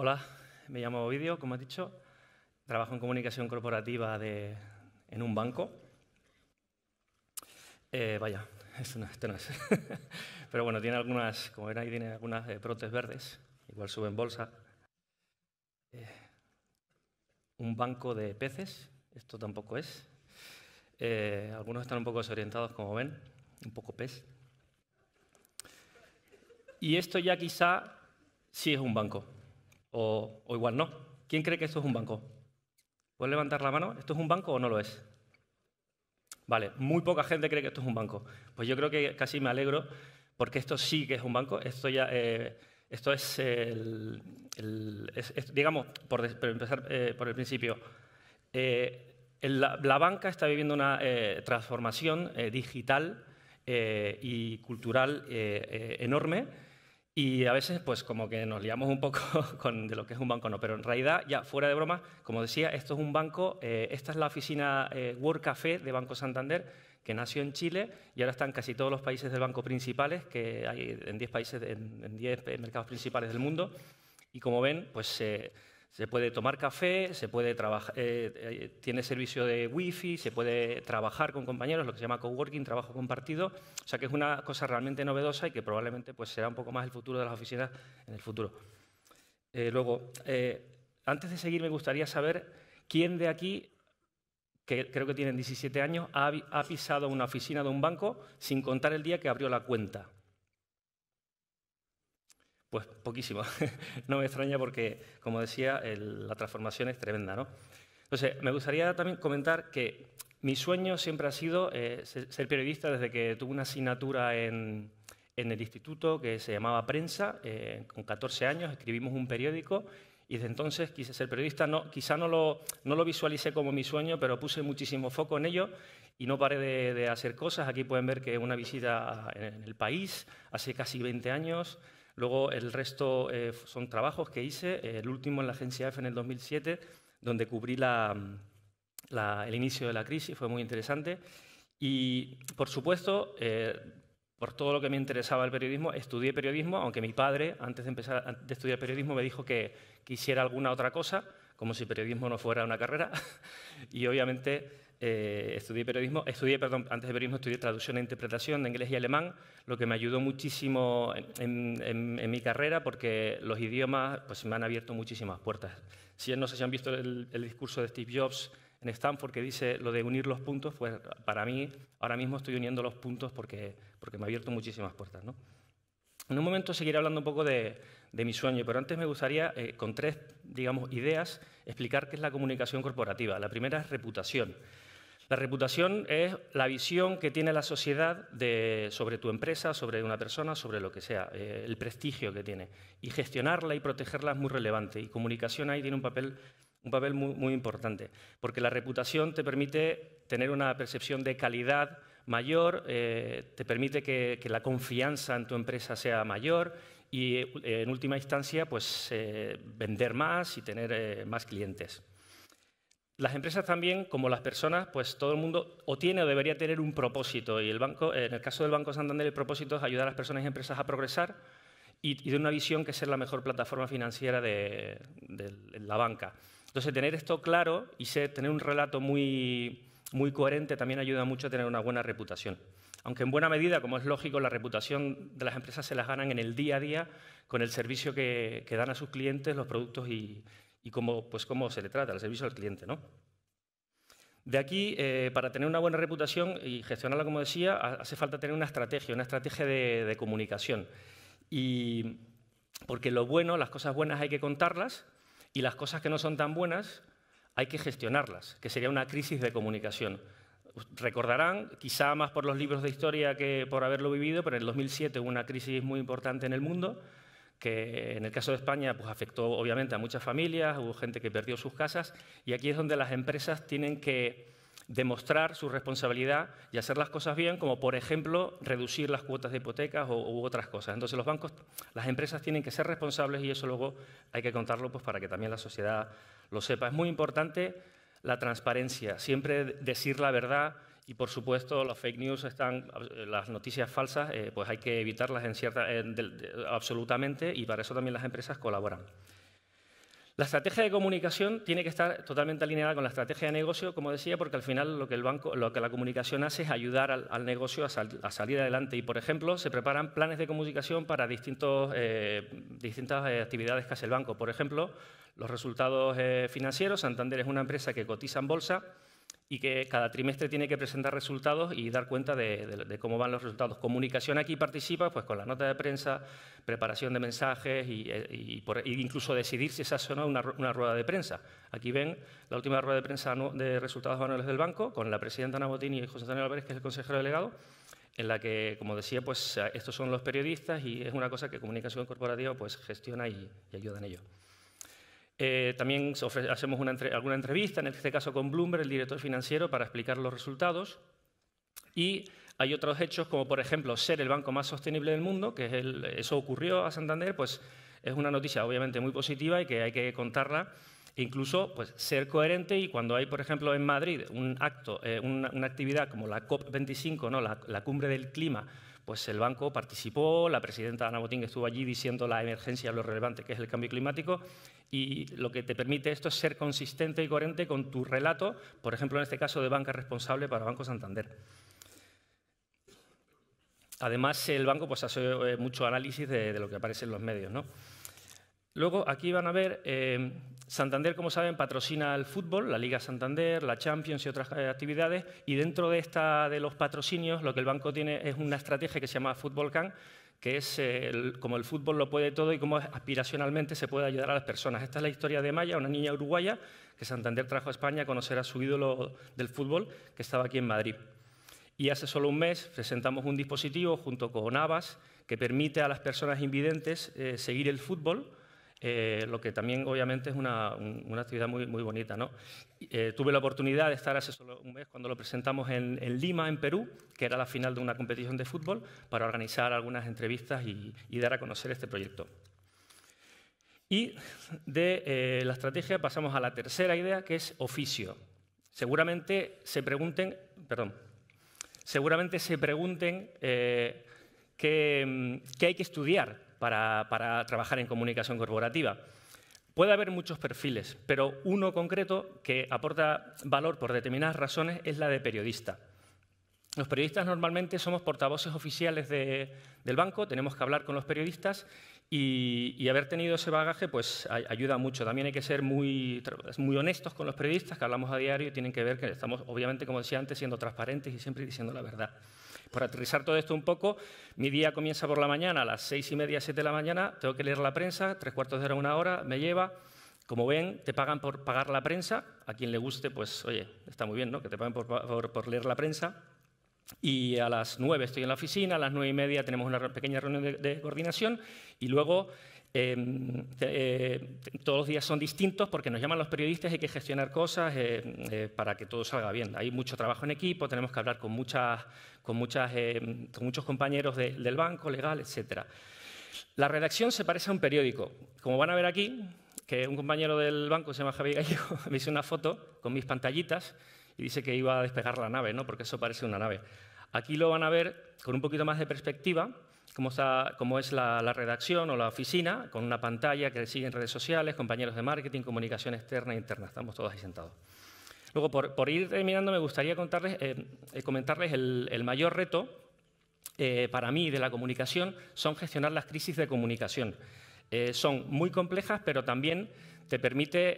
Hola, me llamo Ovidio, como has dicho. Trabajo en comunicación corporativa de, en un banco. Eh, vaya, esto no, esto es. Pero bueno, tiene algunas, como ven ahí, tiene algunas eh, verdes. Igual sube en bolsa. Eh, un banco de peces, esto tampoco es. Eh, algunos están un poco desorientados, como ven, un poco pez. Y esto ya quizá sí es un banco o, igual no. ¿Quién cree que esto es un banco? ¿Puedes levantar la mano? ¿Esto es un banco o no lo es? Vale, muy poca gente cree que esto es un banco. Pues yo creo que casi me alegro porque esto sí que es un banco. Esto ya, eh, esto es, el, digamos, por, empezar eh, por el principio, eh, la, banca está viviendo una transformación digital y cultural enorme y a veces, pues como que nos liamos un poco de lo que es un banco no. Pero en realidad, ya fuera de broma, como decía, esto es un banco, eh, esta es la oficina eh, Café de Banco Santander, que nació en Chile y ahora está en casi todos los países del banco principales, que hay en 10 países, en 10 mercados principales del mundo. Y como ven, pues... se... Eh, se puede tomar café, se puede trabajar, eh, eh, tiene servicio de wifi, se puede trabajar con compañeros, lo que se llama coworking, trabajo compartido. O sea que es una cosa realmente novedosa y que probablemente pues, será un poco más el futuro de las oficinas en el futuro. Eh, luego, antes de seguir, me gustaría saber quién de aquí, que creo que tienen 17 años, ha pisado una oficina de un banco sin contar el día que abrió la cuenta. Pues poquísimo. no me extraña porque, como decía, la transformación es tremenda. ¿no? Entonces, me gustaría también comentar que mi sueño siempre ha sido eh, ser periodista desde que tuve una asignatura en, el instituto que se llamaba Prensa. Eh, con 14 años escribimos un periódico y desde entonces quise ser periodista. No, quizá no lo, visualicé como mi sueño, pero puse muchísimo foco en ello y no paré de, de hacer cosas. Aquí pueden ver que una visita en el país hace casi 20 años, Luego el resto eh, son trabajos que hice, el último en la agencia F en el 2007, donde cubrí el inicio de la crisis, fue muy interesante. Y, por supuesto, eh, por todo lo que me interesaba el periodismo, estudié periodismo, aunque mi padre, antes de empezar estudiar periodismo, me dijo que, quisiera alguna otra cosa, como si periodismo no fuera una carrera. y obviamente eh, estudié periodismo, estudié, perdón, antes de periodismo estudié traducción e interpretación de inglés y alemán, lo que me ayudó muchísimo en, mi carrera porque los idiomas pues, me han abierto muchísimas puertas. Si no sé si han visto el, el discurso de Steve Jobs en Stanford que dice lo de unir los puntos, pues para mí ahora mismo estoy uniendo los puntos porque, porque me ha abierto muchísimas puertas. ¿no? En un momento seguiré hablando un poco de, mi sueño, pero antes me gustaría, eh, con tres digamos, ideas, explicar qué es la comunicación corporativa. La primera es reputación. La reputación es la visión que tiene la sociedad sobre tu empresa, sobre una persona, sobre lo que sea, eh, el prestigio que tiene. Y gestionarla y protegerla es muy relevante. Y comunicación ahí tiene un papel, un papel muy importante, porque la reputación te permite tener una percepción de calidad, mayor, eh, te permite que, la confianza en tu empresa sea mayor y, eh, en última instancia, pues eh, vender más y tener más clientes. Las empresas también, como las personas, pues todo el mundo o tiene o debería tener un propósito. Y el banco, en el caso del Banco Santander, el propósito es ayudar a las personas y empresas a progresar y, de una visión que es ser la mejor plataforma financiera de, la banca. Entonces, tener esto claro y tener un relato muy, muy coherente también ayuda mucho a tener una buena reputación. Aunque en buena medida, como es lógico, la reputación de las empresas se las ganan en el día a día con el servicio que, dan a sus clientes, los productos y, y cómo, pues cómo se le trata, el servicio al cliente. ¿no? De aquí, eh, para tener una buena reputación y gestionarla, como decía, hace falta tener una estrategia, una estrategia de, de comunicación. Y porque lo bueno, las cosas buenas hay que contarlas y las cosas que no son tan buenas hay que gestionarlas, que sería una crisis de comunicación. Recordarán, quizá más por los libros de historia que por haberlo vivido, pero en el 2007 hubo una crisis muy importante en el mundo, que en el caso de España pues, afectó obviamente a muchas familias, hubo gente que perdió sus casas, y aquí es donde las empresas tienen que demostrar su responsabilidad y hacer las cosas bien, como por ejemplo reducir las cuotas de hipotecas o, u otras cosas. Entonces los bancos, las empresas tienen que ser responsables y eso luego hay que contarlo pues, para que también la sociedad lo sepa. Es muy importante la transparencia, siempre decir la verdad y por supuesto las fake news están, eh, las noticias falsas, eh, pues hay que evitarlas en cierta, absolutamente y para eso también las empresas colaboran. La estrategia de comunicación tiene que estar totalmente alineada con la estrategia de negocio, como decía, porque al final lo que, el banco, lo que la comunicación hace es ayudar al, negocio a, salir adelante. Y, por ejemplo, se preparan planes de comunicación para distintos, eh, distintas eh, actividades que hace el banco. Por ejemplo, los resultados eh, financieros. Santander es una empresa que cotiza en bolsa y que cada trimestre tiene que presentar resultados y dar cuenta de, cómo van los resultados. Comunicación aquí participa pues, con la nota de prensa, preparación de mensajes y, eh, e incluso decidir si se hace o no una, rueda de prensa. Aquí ven la última rueda de prensa de resultados anuales del banco con la presidenta Ana y José Antonio Álvarez, que es el consejero delegado, en la que, como decía, pues estos son los periodistas y es una cosa que Comunicación Corporativa pues, gestiona y, y ayuda en ello. Eh, también hacemos alguna entrevista, en este caso con Bloomberg, el director financiero, para explicar los resultados. Y hay otros hechos, como por ejemplo ser el banco más sostenible del mundo, que eso ocurrió a Santander, pues es una noticia obviamente muy positiva y que hay que contarla. E incluso pues, ser coherente y cuando hay, por ejemplo, en Madrid acto, eh, una, actividad como la COP25, ¿no? la cumbre del clima, pues el banco participó, la presidenta Ana Botín estuvo allí diciendo la emergencia, lo relevante que es el cambio climático, y lo que te permite esto es ser consistente y coherente con tu relato, por ejemplo, en este caso de banca responsable para Banco Santander. Además, el banco pues, hace eh, mucho análisis de, lo que aparece en los medios. ¿no? Luego, aquí van a ver eh, Santander, como saben, patrocina el fútbol, la Liga Santander, la Champions y otras eh, actividades, y dentro de esta de los patrocinios lo que el banco tiene es una estrategia que se llama Fútbol Can, que es eh, el, como el fútbol lo puede todo y cómo aspiracionalmente se puede ayudar a las personas. Esta es la historia de Maya, una niña uruguaya que Santander trajo a España a conocer a su ídolo del fútbol, que estaba aquí en Madrid. Y hace solo un mes presentamos un dispositivo junto con Navas que permite a las personas invidentes eh, seguir el fútbol eh, lo que también obviamente es una, actividad muy, muy bonita. ¿no? Eh, tuve la oportunidad de estar hace solo un mes cuando lo presentamos en, Lima, en Perú, que era la final de una competición de fútbol, para organizar algunas entrevistas y, dar a conocer este proyecto. Y de eh, la estrategia pasamos a la tercera idea, que es oficio. Seguramente se pregunten, perdón, seguramente se pregunten Mm, que, hay que estudiar para, trabajar en comunicación corporativa. Puede haber muchos perfiles, pero uno concreto que aporta valor por determinadas razones es la de periodista. Los periodistas normalmente somos portavoces oficiales del banco, tenemos que hablar con los periodistas y, haber tenido ese bagaje pues ayuda mucho. También hay que ser muy, muy honestos con los periodistas que hablamos a diario y tienen que ver que estamos, obviamente, como decía antes, siendo transparentes y siempre diciendo la verdad. Por aterrizar todo esto un poco, mi día comienza por la mañana, a las seis y media, siete de la mañana, tengo que leer la prensa, tres cuartos de hora, una hora, me lleva. Como ven, te pagan por pagar la prensa. A quien le guste, pues oye, está muy bien, ¿no? Que te paguen por, leer la prensa. Y a las nueve estoy en la oficina, a las nueve y media tenemos una pequeña reunión de, de coordinación y luego Em, eh, todos los días son distintos porque nos llaman los periodistas, hay que gestionar cosas eh, eh, para que todo salga bien. Hay mucho trabajo en equipo, tenemos que hablar con, muchos compañeros del banco, legal, etc. La redacción se parece a un periódico. Como van a ver aquí, que un compañero del banco, se llama Javier Gallego, me hizo una foto con mis pantallitas y dice que iba a despegar la nave, ¿no? porque eso parece una nave. Aquí lo van a ver con un poquito más de perspectiva cómo, está, es la, redacción o la oficina, con una pantalla que siguen redes sociales, compañeros de marketing, comunicación externa e interna. Estamos todos ahí sentados. Luego, por, ir terminando, me gustaría eh, eh, comentarles el, mayor reto eh, para mí de la comunicación son gestionar las crisis de comunicación. Eh, son muy complejas, pero también te permite, eh,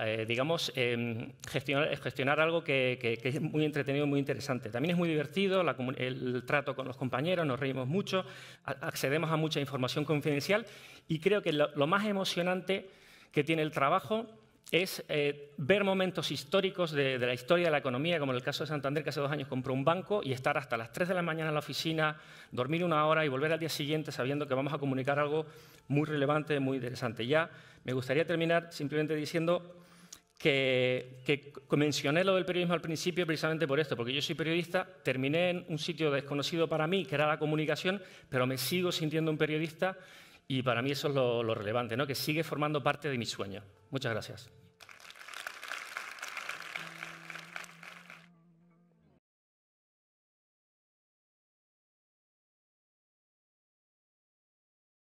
eh, digamos, em, gestionar, algo que, es muy entretenido y muy interesante. También es muy divertido el trato con los compañeros, nos reímos mucho, accedemos a mucha información confidencial y creo que lo más emocionante que tiene el trabajo es eh, ver momentos históricos de, la historia de la economía, como en el caso de Santander, que hace dos años compró un banco, y estar hasta las tres de la mañana en la oficina, dormir una hora y volver al día siguiente sabiendo que vamos a comunicar algo muy relevante, muy interesante. Ya me gustaría terminar simplemente diciendo que, que mencioné lo del periodismo al principio precisamente por esto, porque yo soy periodista, terminé en un sitio desconocido para mí, que era la comunicación, pero me sigo sintiendo un periodista y para mí eso es lo, lo relevante, ¿no? que sigue formando parte de mi sueño. Muchas gracias.